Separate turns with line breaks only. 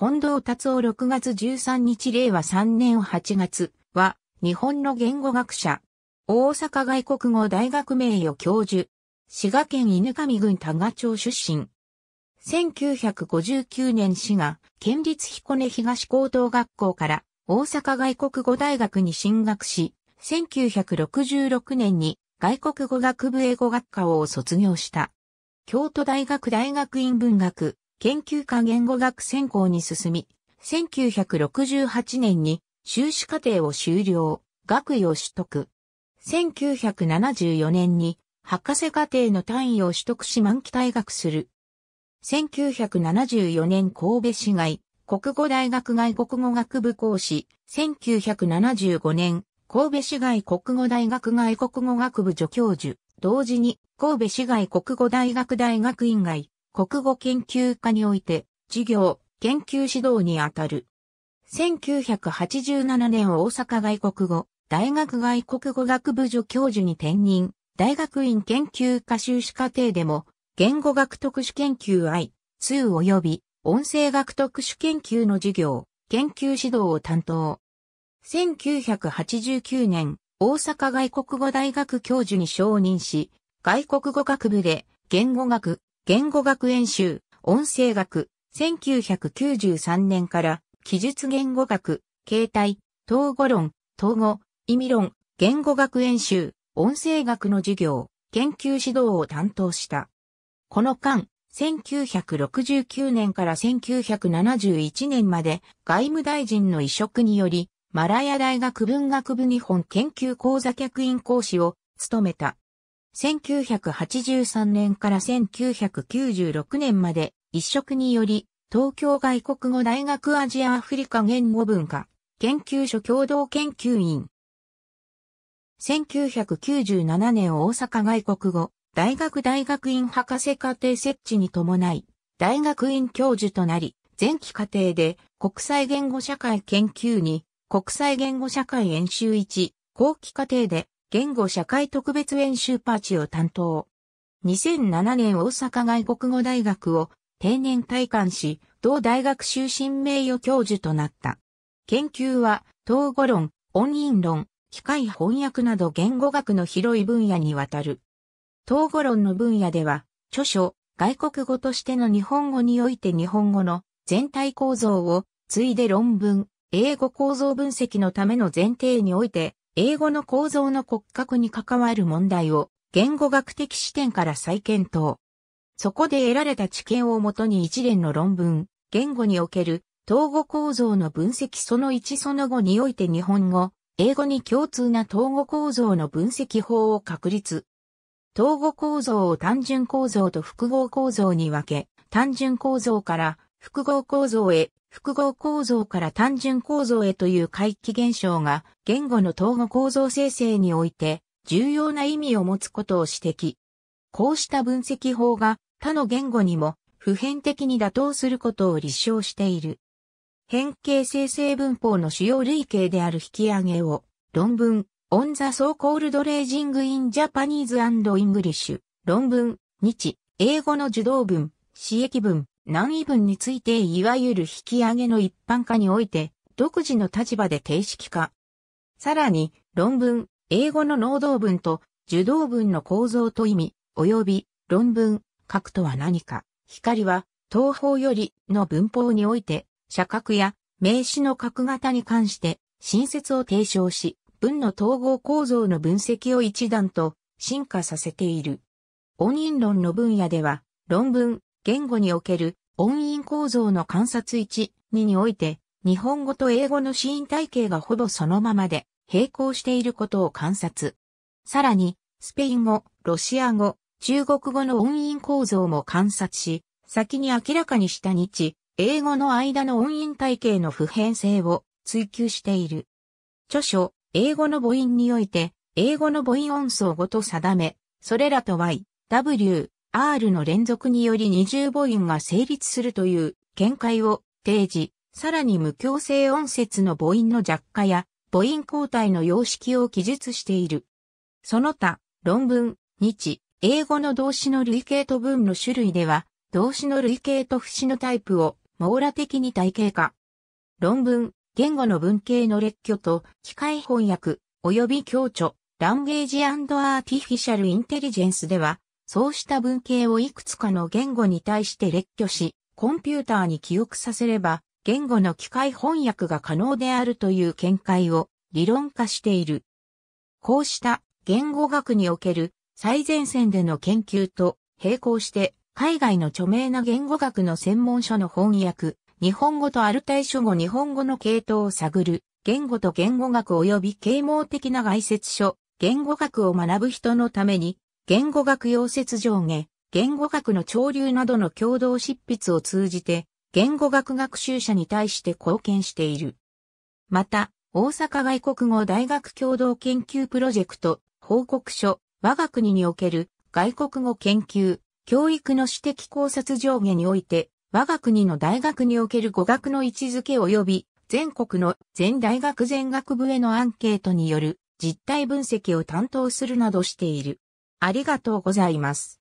近藤達夫6月13日令和3年8月は、日本の言語学者、大阪外国語大学名誉教授、滋賀県犬上郡多賀町出身。1959年滋賀、県立彦根東高等学校から大阪外国語大学に進学し、1966年に外国語学部英語学科を卒業した。京都大学大学院文学研究科言語学専攻に進み、1968年に修士課程を修了、学位を取得。1974年に博士課程の単位を取得し満期退学する。1974年神戸市外国語大学外国語学部講師、1975年神戸市外国語大学外国語学部助教授、同時に神戸市外国語大学大学院外国語研究科において、授業、研究指導にあたる。1987年大阪外国語、大学外国語学部助教授に転任、大学院研究科修士課程でも、言語学特殊研究 I2 及び音声学特殊研究の授業、研究指導を担当。1989年、大阪外国語大学教授に承認し、外国語学部で言語学、言語学演習、音声学、1993年から、記述言語学、形態、統語論、統語、意味論、言語学演習、音声学の授業、研究指導を担当した。この間、1969年から1971年まで外務大臣の移植により、マラヤ大学文学部日本研究講座客員講師を務めた。1983年から1996年まで一職により、東京外国語大学アジアアフリカ言語文化研究所共同研究員。1997年大阪外国語大学大学院博士課程設置に伴い、大学院教授となり、前期課程で国際言語社会研究に国際言語社会演習1、後期課程で言語社会特別演習パーチを担当。2007年大阪外国語大学を定年退官し、同大学終身名誉教授となった。研究は、統合論、音韻論、機械翻訳など言語学の広い分野にわたる。統合論の分野では、著書、外国語としての日本語において日本語の全体構造を、ついで論文、英語構造分析のための前提において、英語の構造の骨格に関わる問題を言語学的視点から再検討。そこで得られた知見をもとに一連の論文、言語における統合構造の分析その1その後において日本語、英語に共通な統合構造の分析法を確立。統合構造を単純構造と複合構造に分け、単純構造から複合構造へ複合構造から単純構造へという回帰現象が言語の統合構造生成において重要な意味を持つことを指摘。こうした分析法が他の言語にも普遍的に妥当することを立証している。変形生成文法の主要類型である引き上げを論文 On the so-called raging in Japanese and English 論文日英語の受動文、私益文、難易分についていわゆる引き上げの一般化において、独自の立場で定式化。さらに、論文、英語の能動文と受動文の構造と意味、及び論文、核とは何か。光は、東方よりの文法において、社格や名詞の格型に関して、新説を提唱し、文の統合構造の分析を一段と進化させている。音韻論の分野では、論文、言語における音韻構造の観察1、2において、日本語と英語の子音体系がほぼそのままで並行していることを観察。さらに、スペイン語、ロシア語、中国語の音韻構造も観察し、先に明らかにした日、英語の間の音韻体系の普遍性を追求している。著書、英語の母音において、英語の母音音層ごと定め、それらと Y、W、R の連続により二重母音が成立するという見解を提示、さらに無強制音節の母音の弱化や母音交代の様式を記述している。その他、論文、日、英語の動詞の類型と文の種類では、動詞の類型と不死のタイプを網羅的に体系化。論文、言語の文系の列挙と機械翻訳、及び強調、ランゲージアーティフィシャルインテリジェンスでは、そうした文型をいくつかの言語に対して列挙し、コンピューターに記憶させれば、言語の機械翻訳が可能であるという見解を理論化している。こうした言語学における最前線での研究と並行して海外の著名な言語学の専門書の翻訳、日本語とアルタイ書語日本語の系統を探る、言語と言語学及び啓蒙的な概説書、言語学を学ぶ人のために言語学溶接上下、言語学の潮流などの共同執筆を通じて、言語学学習者に対して貢献している。また、大阪外国語大学共同研究プロジェクト、報告書、我が国における外国語研究、教育の私的考察上下において、我が国の大学における語学の位置づけ及び全国の全大学全学部へのアンケートによる実態分析を担当するなどしている。ありがとうございます。